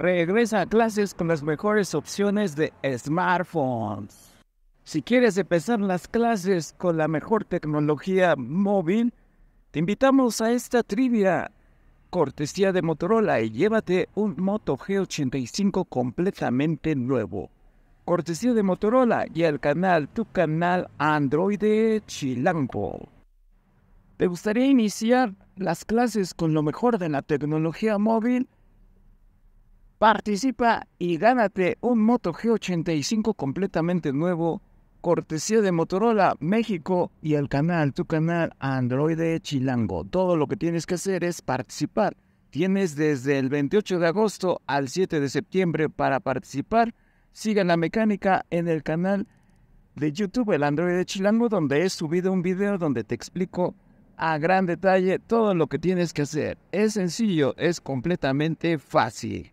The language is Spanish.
Regresa a clases con las mejores opciones de smartphones. Si quieres empezar las clases con la mejor tecnología móvil, te invitamos a esta trivia. Cortesía de Motorola y llévate un Moto G85 completamente nuevo. Cortesía de Motorola y el canal Tu Canal Android Chilango. ¿Te gustaría iniciar las clases con lo mejor de la tecnología móvil? Participa y gánate un Moto G85 completamente nuevo, cortesía de Motorola México y el canal, tu canal Android Chilango. Todo lo que tienes que hacer es participar. Tienes desde el 28 de agosto al 7 de septiembre para participar. Sigan la mecánica en el canal de YouTube, el Android de Chilango, donde he subido un video donde te explico a gran detalle todo lo que tienes que hacer. Es sencillo, es completamente fácil.